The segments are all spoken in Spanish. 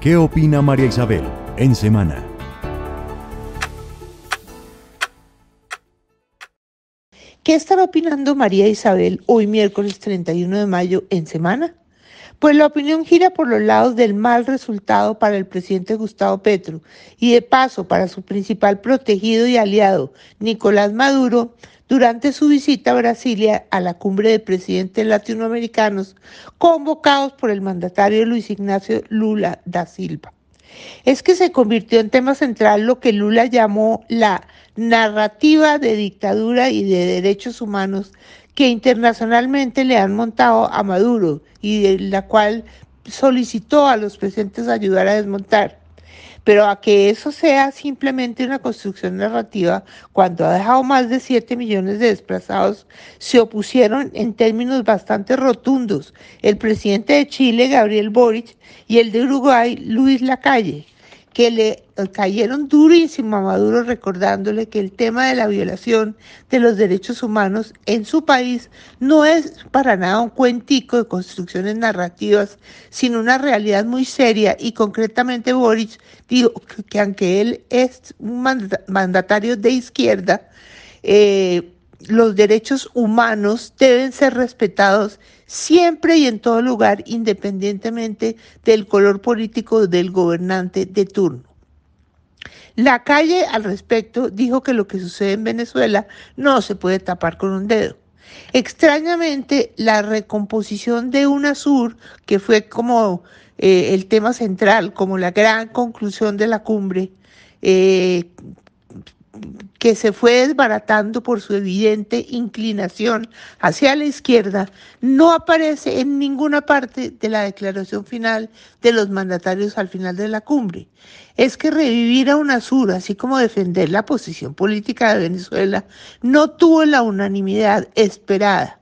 ¿Qué opina María Isabel en Semana? ¿Qué estaba opinando María Isabel hoy miércoles 31 de mayo en Semana? Pues la opinión gira por los lados del mal resultado para el presidente Gustavo Petro y de paso para su principal protegido y aliado, Nicolás Maduro, durante su visita a Brasilia a la cumbre de presidentes latinoamericanos convocados por el mandatario Luis Ignacio Lula da Silva es que se convirtió en tema central lo que Lula llamó la narrativa de dictadura y de derechos humanos que internacionalmente le han montado a Maduro y de la cual solicitó a los presentes ayudar a desmontar pero a que eso sea simplemente una construcción narrativa, cuando ha dejado más de 7 millones de desplazados, se opusieron en términos bastante rotundos el presidente de Chile, Gabriel Boric, y el de Uruguay, Luis Lacalle que le eh, cayeron durísimo a Maduro recordándole que el tema de la violación de los derechos humanos en su país no es para nada un cuentico de construcciones narrativas, sino una realidad muy seria y concretamente Boric dijo que aunque él es un mandatario de izquierda, eh, los derechos humanos deben ser respetados siempre y en todo lugar, independientemente del color político del gobernante de turno. La calle al respecto dijo que lo que sucede en Venezuela no se puede tapar con un dedo. Extrañamente, la recomposición de UNASUR, que fue como eh, el tema central, como la gran conclusión de la cumbre, eh, que se fue desbaratando por su evidente inclinación hacia la izquierda, no aparece en ninguna parte de la declaración final de los mandatarios al final de la cumbre. Es que revivir a UNASUR, así como defender la posición política de Venezuela, no tuvo la unanimidad esperada.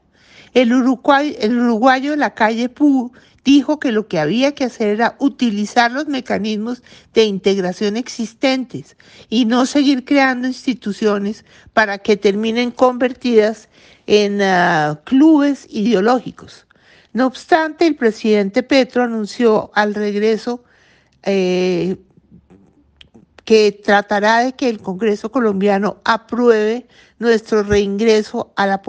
El, Uruguay, el uruguayo la calle Pú dijo que lo que había que hacer era utilizar los mecanismos de integración existentes y no seguir creando instituciones para que terminen convertidas en ah, clubes ideológicos. No obstante, el presidente Petro anunció al regreso eh, que tratará de que el Congreso colombiano apruebe nuestro reingreso a la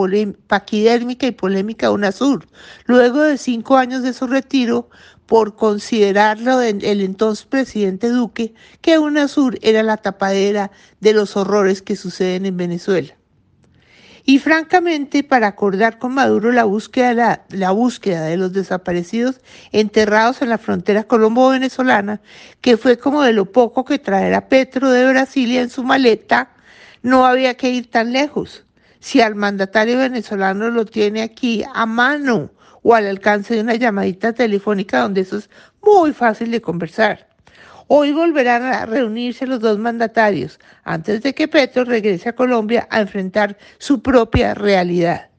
paquidérmica y polémica UNASUR, luego de cinco años de su retiro por considerarlo el entonces presidente Duque que UNASUR era la tapadera de los horrores que suceden en Venezuela. Y francamente, para acordar con Maduro la búsqueda, la, la búsqueda de los desaparecidos enterrados en la frontera colombo-venezolana, que fue como de lo poco que traerá Petro de Brasilia en su maleta, no había que ir tan lejos. Si al mandatario venezolano lo tiene aquí a mano o al alcance de una llamadita telefónica donde eso es muy fácil de conversar. Hoy volverán a reunirse los dos mandatarios antes de que Petro regrese a Colombia a enfrentar su propia realidad.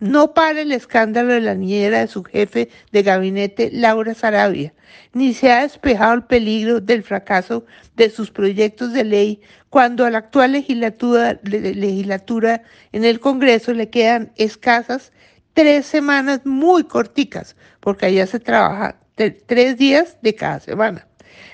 No para el escándalo de la niñera de su jefe de gabinete, Laura Sarabia, ni se ha despejado el peligro del fracaso de sus proyectos de ley cuando a la actual legislatura, legislatura en el Congreso le quedan escasas tres semanas muy corticas, porque allá se trabaja tres días de cada semana.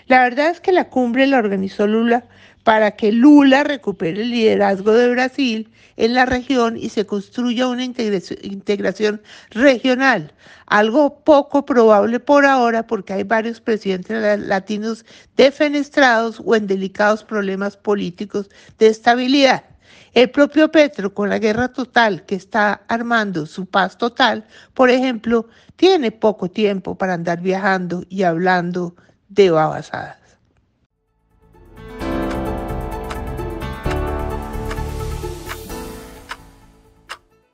La verdad es que la cumbre la organizó Lula para que Lula recupere el liderazgo de Brasil en la región y se construya una integración regional, algo poco probable por ahora porque hay varios presidentes latinos defenestrados o en delicados problemas políticos de estabilidad. El propio Petro, con la guerra total que está armando, su paz total, por ejemplo, tiene poco tiempo para andar viajando y hablando devasada